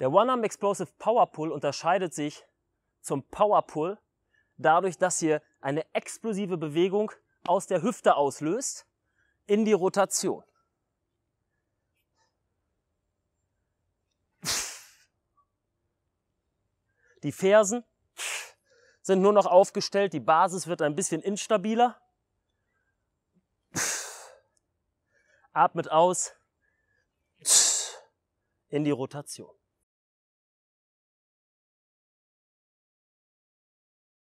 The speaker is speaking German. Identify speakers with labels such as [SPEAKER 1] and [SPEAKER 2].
[SPEAKER 1] Der One-Arm Explosive Power Pull unterscheidet sich zum Power Pull dadurch, dass ihr eine explosive Bewegung aus der Hüfte auslöst in die Rotation. Die Fersen sind nur noch aufgestellt, die Basis wird ein bisschen instabiler. Atmet aus in die Rotation.